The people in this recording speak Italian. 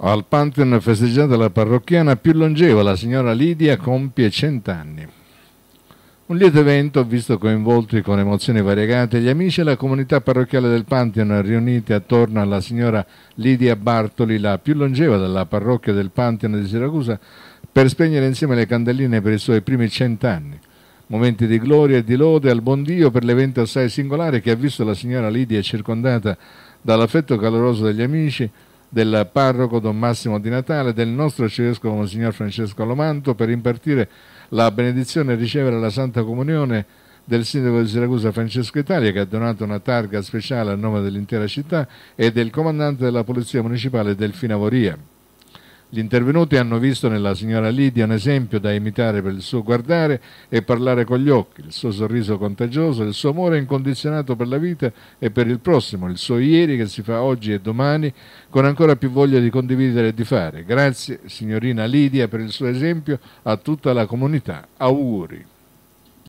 Al Pantheon festeggiata la parrocchiana più longeva, la signora Lidia compie cent'anni. Un lieto evento visto coinvolti con emozioni variegate gli amici e la comunità parrocchiale del Pantheon riuniti attorno alla signora Lidia Bartoli, la più longeva della parrocchia del Pantheon di Siracusa, per spegnere insieme le candeline per i suoi primi cent'anni. Momenti di gloria e di lode al buon Dio per l'evento assai singolare che ha visto la signora Lidia circondata dall'affetto caloroso degli amici del parroco Don Massimo Di Natale, del nostro arcivescovo Monsignor Francesco Lomanto per impartire la benedizione e ricevere la Santa Comunione del sindaco di Siracusa Francesco Italia che ha donato una targa speciale a nome dell'intera città e del comandante della Polizia Municipale Delfina Voria. Gli intervenuti hanno visto nella signora Lidia un esempio da imitare per il suo guardare e parlare con gli occhi, il suo sorriso contagioso, il suo amore incondizionato per la vita e per il prossimo, il suo ieri che si fa oggi e domani con ancora più voglia di condividere e di fare. Grazie signorina Lidia per il suo esempio a tutta la comunità. Auguri.